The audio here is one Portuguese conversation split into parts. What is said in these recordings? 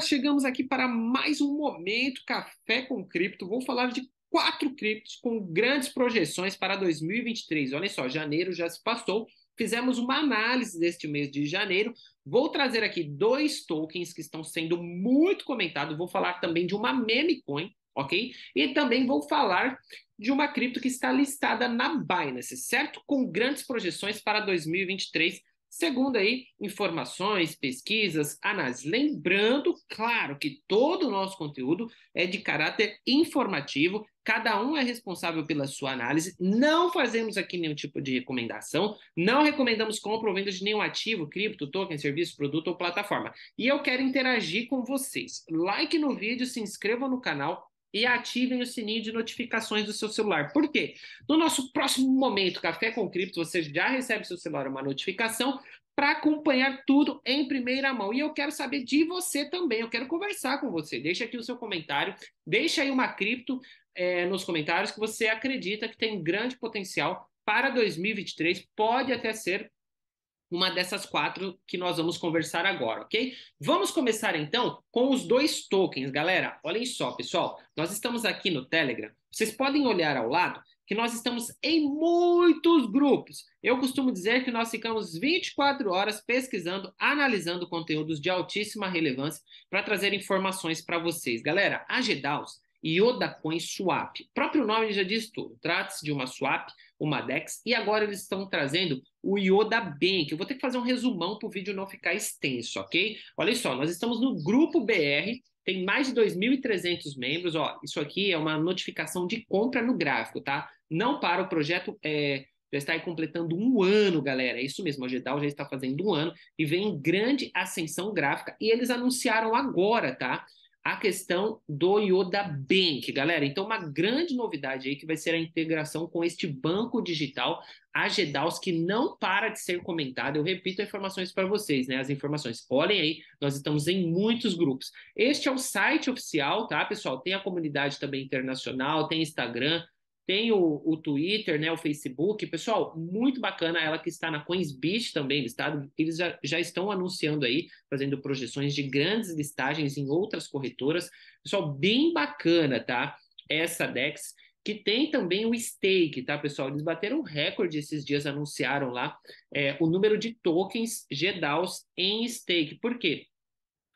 chegamos aqui para mais um momento Café com Cripto. Vou falar de quatro criptos com grandes projeções para 2023. Olha só, janeiro já se passou. Fizemos uma análise deste mês de janeiro. Vou trazer aqui dois tokens que estão sendo muito comentados. Vou falar também de uma meme coin, ok? E também vou falar de uma cripto que está listada na Binance, certo? Com grandes projeções para 2023. Segundo aí, informações, pesquisas, análises. Lembrando, claro, que todo o nosso conteúdo é de caráter informativo, cada um é responsável pela sua análise. Não fazemos aqui nenhum tipo de recomendação, não recomendamos compra ou venda de nenhum ativo, cripto, token, serviço, produto ou plataforma. E eu quero interagir com vocês. Like no vídeo, se inscreva no canal, e ativem o sininho de notificações do seu celular. Por quê? No nosso próximo momento, Café com Cripto, você já recebe seu celular uma notificação para acompanhar tudo em primeira mão. E eu quero saber de você também, eu quero conversar com você. Deixa aqui o seu comentário, deixa aí uma cripto é, nos comentários que você acredita que tem grande potencial para 2023, pode até ser uma dessas quatro que nós vamos conversar agora, ok? Vamos começar então com os dois tokens, galera. Olhem só, pessoal, nós estamos aqui no Telegram. Vocês podem olhar ao lado que nós estamos em muitos grupos. Eu costumo dizer que nós ficamos 24 horas pesquisando, analisando conteúdos de altíssima relevância para trazer informações para vocês. Galera, a GDAOS Yoda Coin Swap. O próprio nome já diz tudo. Trata-se de uma swap, uma DEX, e agora eles estão trazendo o Yoda Bank. Eu vou ter que fazer um resumão para o vídeo não ficar extenso, ok? Olha só, nós estamos no grupo BR, tem mais de 2.300 membros. Ó, isso aqui é uma notificação de compra no gráfico, tá? Não para o projeto. É, já está completando um ano, galera. É isso mesmo, a Gedal já está fazendo um ano e vem em grande ascensão gráfica. E eles anunciaram agora, tá? a questão do Yoda Bank, galera. Então, uma grande novidade aí que vai ser a integração com este banco digital, a GDAOS, que não para de ser comentado. Eu repito as informações para vocês, né? As informações. Olhem aí, nós estamos em muitos grupos. Este é o site oficial, tá, pessoal? Tem a comunidade também internacional, tem Instagram, tem o, o, Twitter, né, o Facebook. Pessoal, muito bacana ela que está na Beach também listado. Eles já, já estão anunciando aí, fazendo projeções de grandes listagens em outras corretoras. Pessoal, bem bacana, tá? Essa DEX, que tem também o stake, tá, pessoal? Eles bateram recorde esses dias, anunciaram lá é, o número de tokens GDAOs em stake. Por quê?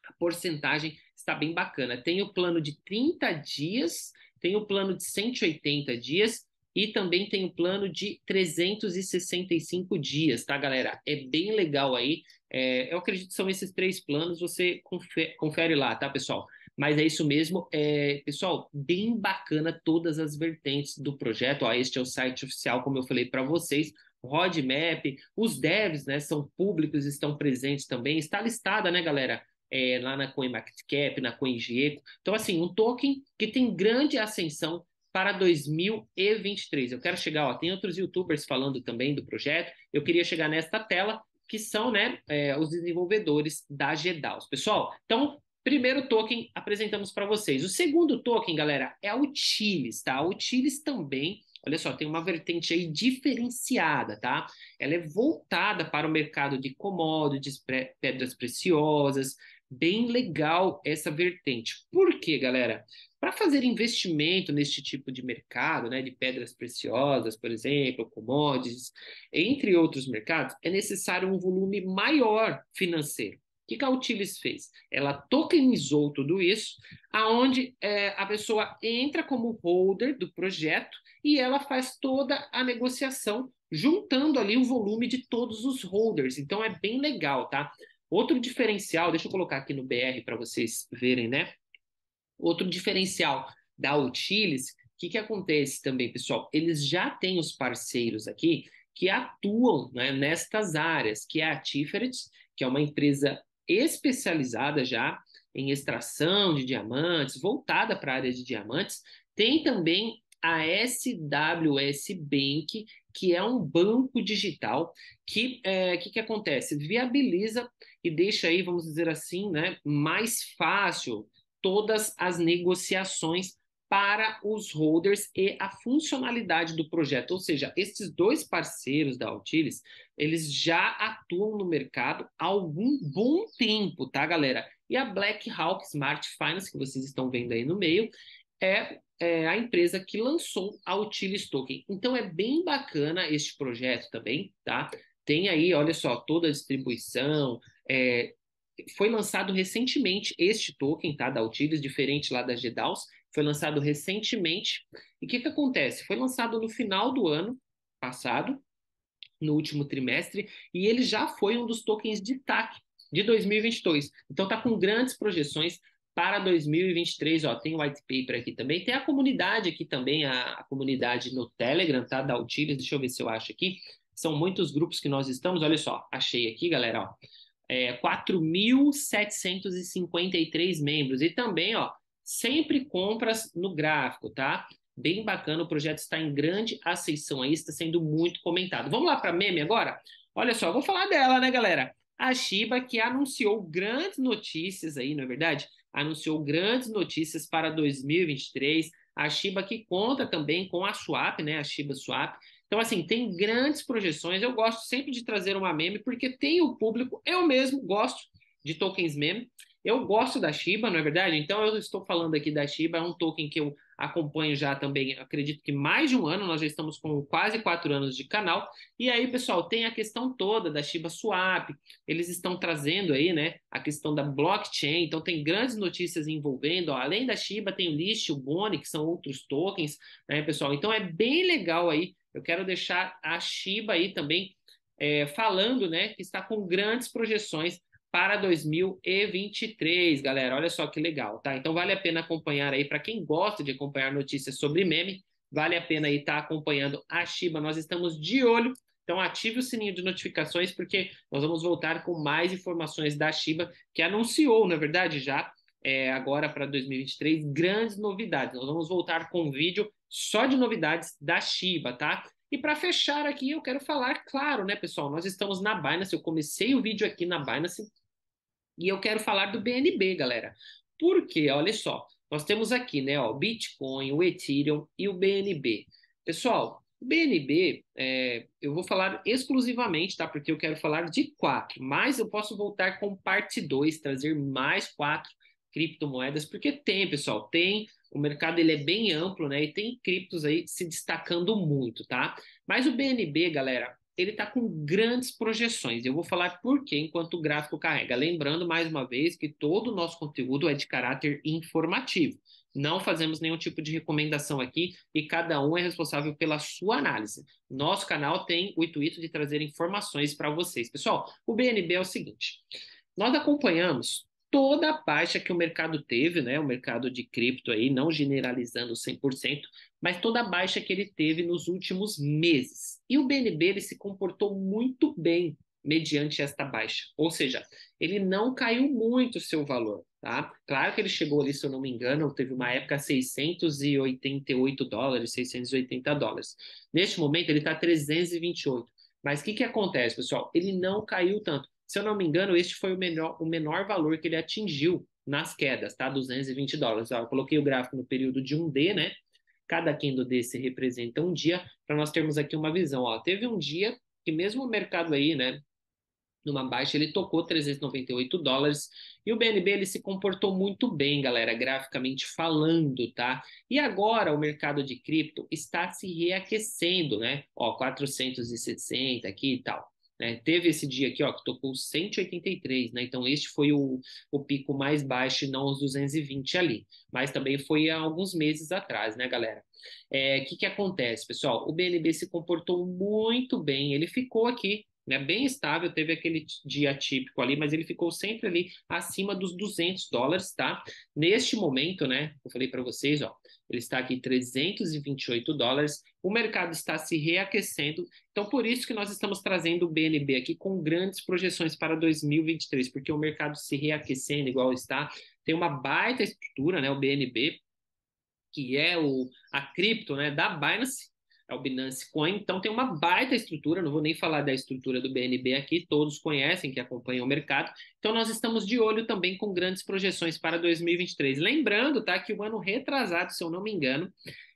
A porcentagem está bem bacana. Tem o plano de 30 dias tem o plano de 180 dias e também tem o plano de 365 dias, tá, galera? É bem legal aí. É, eu acredito que são esses três planos, você confere, confere lá, tá, pessoal? Mas é isso mesmo, é, pessoal, bem bacana todas as vertentes do projeto. Ó, este é o site oficial, como eu falei para vocês, roadmap, os devs, né, são públicos, estão presentes também. Está listada, né, galera? é, lá na CoinMarketCap, na CoinGecko. Então, assim, um token que tem grande ascensão para 2023. Eu quero chegar, ó, tem outros youtubers falando também do projeto, eu queria chegar nesta tela, que são né, é, os desenvolvedores da GDAOs. Pessoal, então, primeiro token apresentamos para vocês. O segundo token, galera, é a Utilis, tá? A Utilis também, olha só, tem uma vertente aí diferenciada, tá? Ela é voltada para o mercado de commodities, pedras preciosas, bem legal essa vertente. Por quê, galera? Para fazer investimento neste tipo de mercado, né, de pedras preciosas, por exemplo, commodities, entre outros mercados, é necessário um volume maior financeiro. O que, a Utilis fez? Ela tokenizou tudo isso, aonde é, a pessoa entra como holder do projeto e ela faz toda a negociação juntando ali o volume de todos os holders. Então é bem legal, tá? Outro diferencial, deixa eu colocar aqui no BR para vocês verem, né? Outro diferencial da Utilis, o que, que acontece também, pessoal? Eles já têm os parceiros aqui que atuam né, nestas áreas, que é a Tiferet, que é uma empresa especializada já em extração de diamantes, voltada para a área de diamantes. Tem também a SWS Bank, que é um banco digital que é, que, que acontece viabiliza e deixa aí vamos dizer assim né mais fácil todas as negociações para os holders e a funcionalidade do projeto, ou seja, esses dois parceiros da Altilis, eles já atuam no mercado há algum bom tempo, tá, galera? E a Black Hawk Smart Finance que vocês estão vendo aí no meio é é, a empresa que lançou a Utilis Token. Então é bem bacana este projeto também, tá? Tem aí, olha só, toda a distribuição. É, foi lançado recentemente este token, tá? Da Utilis, diferente lá da GDAOs. Foi lançado recentemente. E o que, que acontece? Foi lançado no final do ano passado, no último trimestre, e ele já foi um dos tokens de TAC de 2022. Então tá com grandes projeções, para 2023, ó, tem white paper aqui também, tem a comunidade aqui também, a, a comunidade no Telegram, tá, da Utilis, deixa eu ver se eu acho aqui, são muitos grupos que nós estamos, olha só, achei aqui, galera, ó, é, 4.753 membros, e também, ó, sempre compras no gráfico, tá? Bem bacana, o projeto está em grande aceição aí, está sendo muito comentado. Vamos lá para meme agora? Olha só, vou falar dela, né, galera? A Shiba que anunciou grandes notícias aí, não é verdade? anunciou grandes notícias para 2023. A Shiba que conta também com a Swap, né? A Shiba Swap. Então, assim, tem grandes projeções. Eu gosto sempre de trazer uma meme, porque tem o público. Eu mesmo gosto de tokens meme. Eu gosto da Shiba, não é verdade? Então, eu estou falando aqui da Shiba, é um token que eu acompanho já também, acredito que mais de um ano, nós já estamos com quase quatro anos de canal. E aí, pessoal, tem a questão toda da Shiba Swap, eles estão trazendo aí, né, a questão da blockchain, então tem grandes notícias envolvendo, ó, além da Shiba, tem o List, o Boni, que são outros tokens, né, pessoal? Então é bem legal aí, eu quero deixar a Shiba aí também é, falando, né, que está com grandes projeções para 2023, galera. Olha só que legal, tá? Então vale a pena acompanhar aí para quem gosta de acompanhar notícias sobre meme, vale a pena aí estar tá acompanhando a Shiba. Nós estamos de olho. Então ative o sininho de notificações porque nós vamos voltar com mais informações da Shiba, que anunciou, na é verdade, já é, agora para 2023 grandes novidades. Nós vamos voltar com um vídeo só de novidades da Shiba, tá? E para fechar aqui, eu quero falar, claro, né, pessoal? Nós estamos na Binance. Eu comecei o vídeo aqui na Binance e eu quero falar do BNB, galera. Porque, olha só, nós temos aqui, né, o Bitcoin, o Ethereum e o BNB. Pessoal, o BNB, é, eu vou falar exclusivamente, tá? Porque eu quero falar de quatro, mas eu posso voltar com parte 2, trazer mais quatro criptomoedas, porque tem, pessoal, tem, o mercado ele é bem amplo, né? E tem criptos aí se destacando muito, tá? Mas o BNB, galera, ele está com grandes projeções. Eu vou falar por quê enquanto o gráfico carrega. Lembrando, mais uma vez, que todo o nosso conteúdo é de caráter informativo. Não fazemos nenhum tipo de recomendação aqui e cada um é responsável pela sua análise. Nosso canal tem o intuito de trazer informações para vocês. Pessoal, o BNB é o seguinte: nós acompanhamos toda a baixa que o mercado teve, né? O mercado de cripto aí, não generalizando 100%, mas toda a baixa que ele teve nos últimos meses. E o BNB ele se comportou muito bem mediante esta baixa. Ou seja, ele não caiu muito o seu valor, tá? Claro que ele chegou ali, se eu não me engano, teve uma época 688 dólares, 680 dólares. Neste momento ele está 328. Mas o que, que acontece, pessoal? Ele não caiu tanto. Se eu não me engano, este foi o, melhor, o menor valor que ele atingiu nas quedas, tá? 220 dólares. Eu coloquei o gráfico no período de um D, né? Cada candle desse representa um dia, para nós termos aqui uma visão. Ó, teve um dia que mesmo o mercado aí, né? Numa baixa, ele tocou 398 dólares e o BNB ele se comportou muito bem, galera, graficamente falando, tá? E agora o mercado de cripto está se reaquecendo, né? Ó, 460 aqui e tal. Né? Teve esse dia aqui, ó, que tocou 183, né? Então, este foi o, o pico mais baixo e não os 220 ali. Mas também foi há alguns meses atrás, né, galera? O é, que, que acontece, pessoal? O BNB se comportou muito bem, ele ficou aqui né, bem estável, teve aquele dia típico ali, mas ele ficou sempre ali acima dos 200 dólares, tá? Neste momento, né, eu falei para vocês, ó, ele está aqui 328 dólares, o mercado está se reaquecendo, então por isso que nós estamos trazendo o BNB aqui com grandes projeções para 2023, porque o mercado se reaquecendo igual está, tem uma baita estrutura, né, o BNB, que é o, a cripto, né, da Binance, é o Binance Coin. Então tem uma baita estrutura, não vou nem falar da estrutura do BNB aqui, todos conhecem que acompanham o mercado. Então nós estamos de olho também com grandes projeções para 2023. Lembrando, tá, que o ano retrasado, se eu não me engano,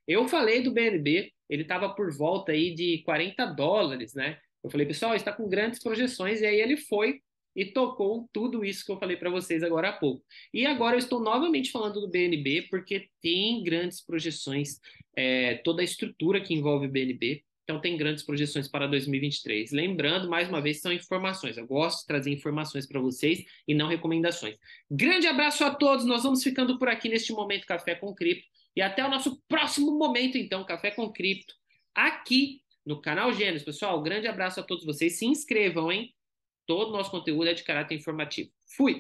eu falei do BNB, ele estava por volta aí de 40 dólares, né? Eu falei, pessoal, está com grandes projeções, e aí ele foi e tocou tudo isso que eu falei para vocês agora há pouco. E agora eu estou novamente falando do BNB, porque tem grandes projeções, é, toda a estrutura que envolve o BNB, então tem grandes projeções para 2023. Lembrando, mais uma vez, são informações. Eu gosto de trazer informações para vocês e não recomendações. Grande abraço a todos, nós vamos ficando por aqui neste momento Café com Cripto. E até o nosso próximo momento, então, Café com Cripto, aqui no canal Gênesis. Pessoal, grande abraço a todos vocês. Se inscrevam, hein? Todo o nosso conteúdo é de caráter informativo. Fui!